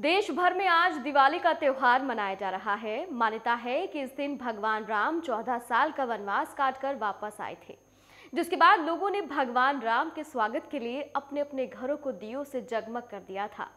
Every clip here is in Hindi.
देश भर में आज दिवाली का त्यौहार मनाया जा रहा है मान्यता है कि इस दिन भगवान राम चौदह साल का वनवास काटकर वापस आए थे जिसके बाद लोगों ने भगवान राम के स्वागत के लिए अपने अपने घरों को दियो से जगमग कर दिया था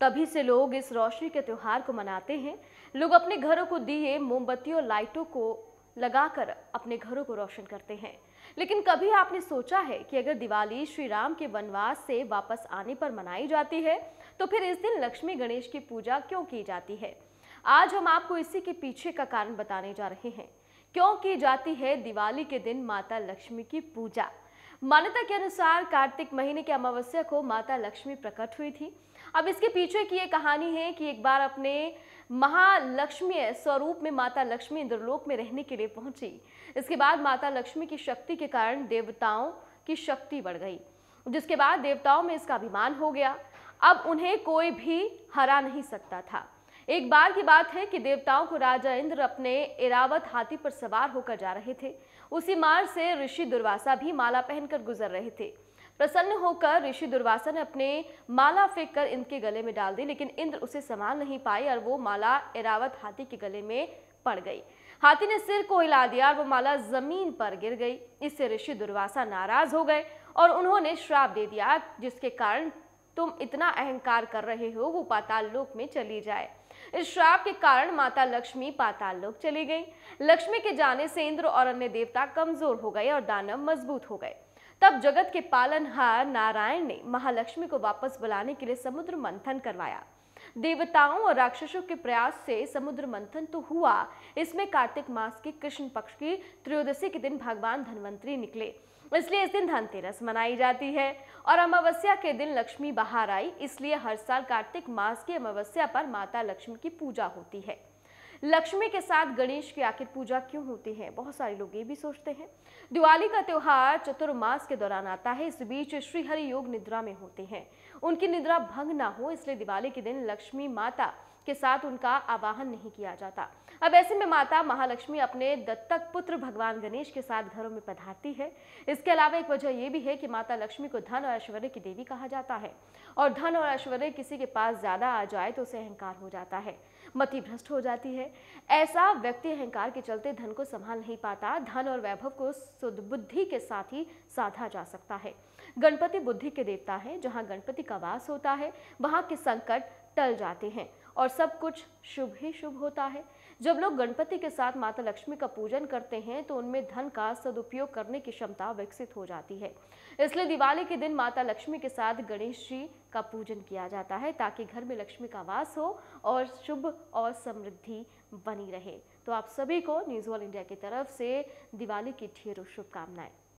तभी से लोग इस रोशनी के त्यौहार को मनाते हैं लोग अपने घरों को दिए मोमबत्ती और लाइटों को लगाकर अपने घरों को रोशन करते हैं लेकिन कभी आपने सोचा है कि अगर दिवाली श्री राम के वनवास से वापस आने पर मनाई जाती है तो फिर इस दिन लक्ष्मी गणेश की पूजा क्यों की जाती है आज हम आपको इसी के पीछे का कारण बताने जा रहे हैं क्यों की जाती है दिवाली के दिन माता लक्ष्मी की पूजा मान्यता के अनुसार कार्तिक महीने के अमावस्या को माता लक्ष्मी प्रकट हुई थी अब इसके पीछे की ये कहानी है कि एक बार अपने महालक्ष्मी स्वरूप में माता लक्ष्मी इंद्रलोक में रहने के लिए पहुंची इसके बाद माता लक्ष्मी की शक्ति के कारण देवताओं की शक्ति बढ़ गई जिसके बाद देवताओं में इसका अभिमान हो गया अब उन्हें कोई भी हरा नहीं सकता था एक बार की बात है कि देवताओं को राजा इंद्र अपने इरावत हाथी पर सवार होकर जा रहे थे उसी मार्ग से ऋषि दुर्वासा भी माला पहनकर गुजर रहे थे प्रसन्न होकर ऋषि दुर्वासा ने अपने माला फेंक कर इनके गले में डाल दी लेकिन इंद्र उसे संभाल नहीं पाए और वो माला इरावत हाथी के गले में पड़ गई हाथी ने सिर को हिला दिया और वो माला जमीन पर गिर गई इससे ऋषि दुर्वासा नाराज हो गए और उन्होंने श्राप दे दिया जिसके कारण तुम इतना अहंकार कर रहे हो वो पाताल लोक में चली जाए इस श्राप के कारण माता लक्ष्मी पाताल लोक चली गई लक्ष्मी के जाने से इंद्र और अन्य देवता कमजोर हो गए और दानव मजबूत हो गए तब जगत के पालनहार नारायण ने महालक्ष्मी को वापस बुलाने के लिए समुद्र मंथन करवाया देवताओं और राक्षसों के प्रयास से समुद्र मंथन तो हुआ इसमें कार्तिक मास के कृष्ण पक्ष की त्रयोदशी के दिन भगवान धनवंतरी निकले इसलिए इस दिन धनतेरस मनाई जाती है और अमावस्या के दिन लक्ष्मी बाहर आई इसलिए हर साल कार्तिक मास की अमावस्या पर माता लक्ष्मी की पूजा होती है लक्ष्मी के साथ गणेश की आखिर पूजा क्यों होती है बहुत सारे लोग ये भी सोचते हैं दिवाली का त्यौहार चतुर्मास के दौरान आता है इस बीच श्रीहरि योग निद्रा में होते हैं उनकी निद्रा भंग ना हो इसलिए दिवाली के दिन लक्ष्मी माता के साथ उनका आवाहन नहीं किया जाता अब ऐसे में माता महालक्ष्मी अपने दत्तक पुत्र भगवान गणेश के साथ घरों में पधारती है इसके अलावा एक वजह यह भी है कि माता लक्ष्मी को धन और ऐश्वर्य की देवी कहा जाता है और धन और ऐश्वर्य किसी के पास ज़्यादा आ जाए तो उसे अहंकार हो जाता है मति भ्रष्ट हो जाती है ऐसा व्यक्ति अहंकार के चलते धन को संभाल नहीं पाता धन और वैभव को सुदबुद्धि के साथ ही साधा जा सकता है गणपति बुद्धि के देवता है जहाँ गणपति का वास होता है वहाँ के संकट टल जाते हैं और सब कुछ शुभ ही शुभ होता है जब लोग गणपति के साथ माता लक्ष्मी का पूजन करते हैं तो उनमें धन का सदुपयोग करने की क्षमता विकसित हो जाती है इसलिए दिवाली के दिन माता लक्ष्मी के साथ गणेश जी का पूजन किया जाता है ताकि घर में लक्ष्मी का वास हो और शुभ और समृद्धि बनी रहे तो आप सभी को न्यूज़ ऑल इंडिया की तरफ से दिवाली की ढेरों शुभकामनाएं